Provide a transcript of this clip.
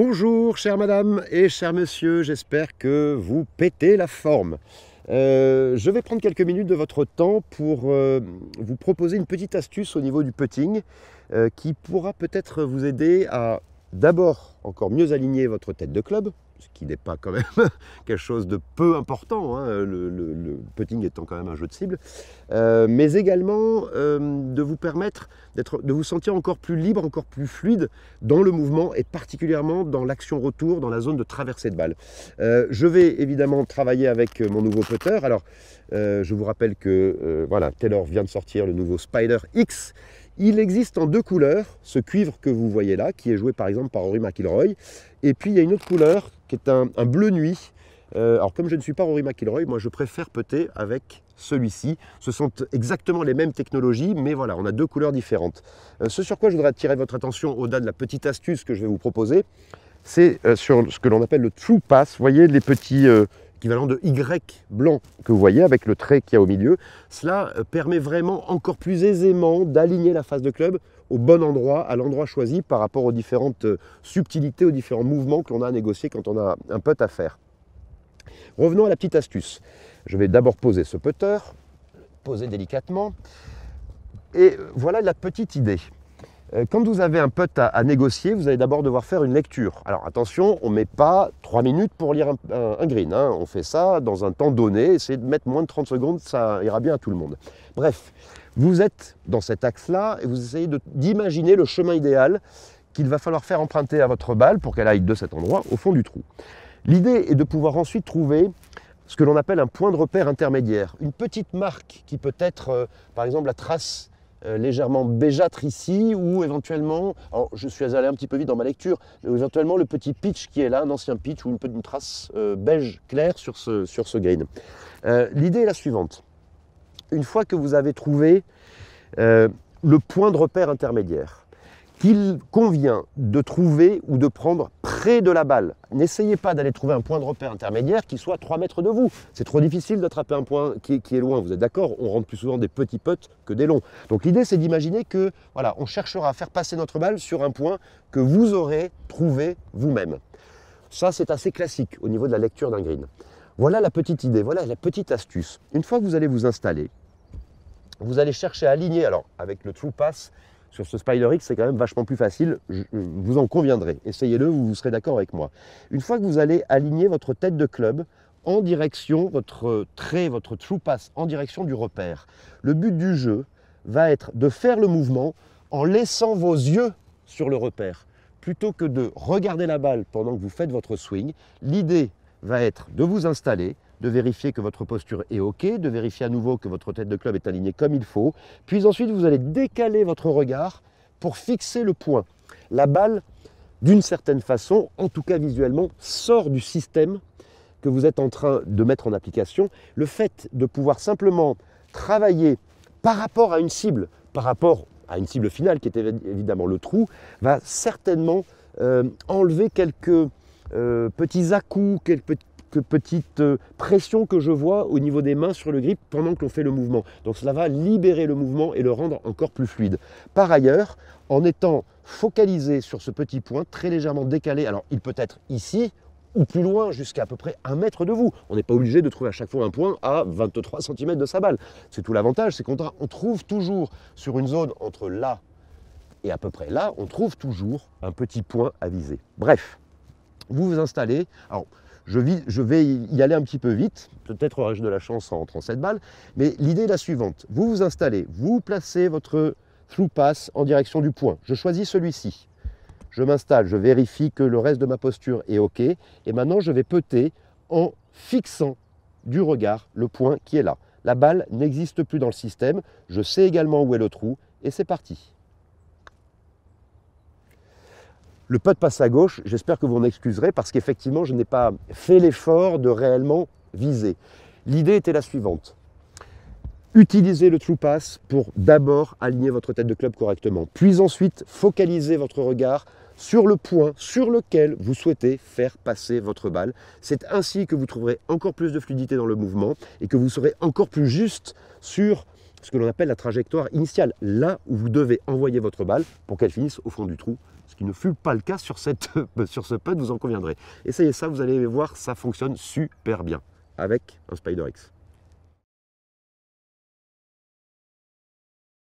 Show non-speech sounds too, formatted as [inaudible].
Bonjour chère madame et cher monsieur, j'espère que vous pétez la forme. Euh, je vais prendre quelques minutes de votre temps pour euh, vous proposer une petite astuce au niveau du putting euh, qui pourra peut-être vous aider à d'abord encore mieux aligner votre tête de club, ce qui n'est pas quand même [laughs] quelque chose de peu important, hein, le, le, putting étant quand même un jeu de cible, euh, mais également euh, de vous permettre de vous sentir encore plus libre, encore plus fluide dans le mouvement et particulièrement dans l'action retour, dans la zone de traversée de balle. Euh, je vais évidemment travailler avec mon nouveau putter. Alors, je vous rappelle que voilà, Taylor vient de sortir le nouveau Spider X. Il existe en deux couleurs, ce cuivre que vous voyez là, qui est joué par exemple par Rory McIlroy, et puis il y a une autre couleur qui est un, bleu nuit. Euh, alors comme je ne suis pas Rory McIlroy, moi je préfère péter avec celui-ci. Ce sont exactement les mêmes technologies, mais voilà, on a deux couleurs différentes. Euh, ce sur quoi je voudrais attirer votre attention au-delà de la petite astuce que je vais vous proposer, c'est euh, sur ce que l'on appelle le True Pass. Vous voyez les petits équivalent de Y blanc que vous voyez avec le trait qu'il y a au milieu. Cela euh, permet vraiment encore plus aisément d'aligner la face de club au bon endroit, à l'endroit choisi par rapport aux différentes euh, subtilités, aux différents mouvements que l'on a à négocier quand on a un putt à faire. Revenons à la petite astuce. Je vais d'abord poser ce putter, poser délicatement. Et euh, voilà la petite idée. Euh, quand vous avez un putt à, négocier, vous allez d'abord devoir faire une lecture. Alors attention, on ne met pas 3 minutes pour lire un, green. Hein. On fait ça dans un temps donné. Essayez de mettre moins de 30 secondes, ça ira bien à tout le monde. Bref, vous êtes dans cet axe-là et vous essayez d'imaginer le chemin idéal qu'il va falloir faire emprunter à votre balle pour qu'elle aille de cet endroit au fond du trou. L'idée est de pouvoir ensuite trouver ce que l'on appelle un point de repère intermédiaire, une petite marque qui peut être euh, par exemple la trace euh, légèrement beigeâtre ici, ou éventuellement, alors je suis allé un petit peu vite dans ma lecture, euh, éventuellement le petit pitch qui est là, un ancien pitch ou une, trace euh, beige claire sur ce, sur gain. L'idée est la suivante. Une fois que vous avez trouvé le point de repère intermédiaire, qu'il convient de trouver ou de prendre près de la balle. N'essayez pas d'aller trouver un point de repère intermédiaire qui soit 3 mètres de vous. C'est trop difficile d'attraper un point qui, est loin, vous êtes d'accord On rentre plus souvent des petits potes que des longs. Donc l'idée, c'est d'imaginer que voilà, on cherchera à faire passer notre balle sur un point que vous aurez trouvé vous-même. Ça, c'est assez classique au niveau de la lecture d'un green. Voilà la petite idée, voilà la petite astuce. Une fois que vous allez vous installer, vous allez chercher à aligner, alors avec le true pass, sur ce Spider X, c'est quand même vachement plus facile, je, vous en conviendrez. Essayez-le, vous, vous serez d'accord avec moi. Une fois que vous allez aligner votre tête de club en direction, votre euh, trait, votre true pass en direction du repère, le but du jeu va être de faire le mouvement en laissant vos yeux sur le repère. Plutôt que de regarder la balle pendant que vous faites votre swing, l'idée va être de vous installer, de vérifier que votre posture est OK, de vérifier à nouveau que votre tête de club est alignée comme il faut. Puis ensuite, vous allez décaler votre regard pour fixer le point. La balle, d'une certaine façon, en tout cas visuellement, sort du système que vous êtes en train de mettre en application. Le fait de pouvoir simplement travailler par rapport à une cible, par rapport à une cible finale qui est évidemment le trou, va certainement euh, enlever quelques euh, petits à-coups, quelques, que petite euh, pression que je vois au niveau des mains sur le grip pendant que l'on fait le mouvement. Donc cela va libérer le mouvement et le rendre encore plus fluide. Par ailleurs, en étant focalisé sur ce petit point, très légèrement décalé, alors il peut être ici ou plus loin, jusqu'à à peu près un mètre de vous. On n'est pas obligé de trouver à chaque fois un point à 23 cm de sa balle. C'est tout l'avantage, c'est qu'on trouve toujours sur une zone entre là et à peu près là, on trouve toujours un petit point à viser. Bref, vous vous installez. Alors, je, vais y aller un petit peu vite, peut-être aurai-je de la chance en rentrant cette balle, mais l'idée est la suivante. Vous vous installez, vous placez votre through pass en direction du point. Je choisis celui-ci. Je m'installe, je vérifie que le reste de ma posture est OK, et maintenant je vais peter en fixant du regard le point qui est là. La balle n'existe plus dans le système, je sais également où est le trou, et c'est parti. Le de passe à gauche, j'espère que vous m'excuserez excuserez parce qu'effectivement, je n'ai pas fait l'effort de réellement viser. L'idée était la suivante. Utilisez le true pass pour d'abord aligner votre tête de club correctement, puis ensuite focaliser votre regard sur le point sur lequel vous souhaitez faire passer votre balle. C'est ainsi que vous trouverez encore plus de fluidité dans le mouvement et que vous serez encore plus juste sur ce que l'on appelle la trajectoire initiale, là où vous devez envoyer votre balle pour qu'elle finisse au fond du trou, ce qui ne fut pas le cas sur, cette, [laughs] sur ce putt, vous en conviendrez. Essayez ça, vous allez voir, ça fonctionne super bien avec un Spider X.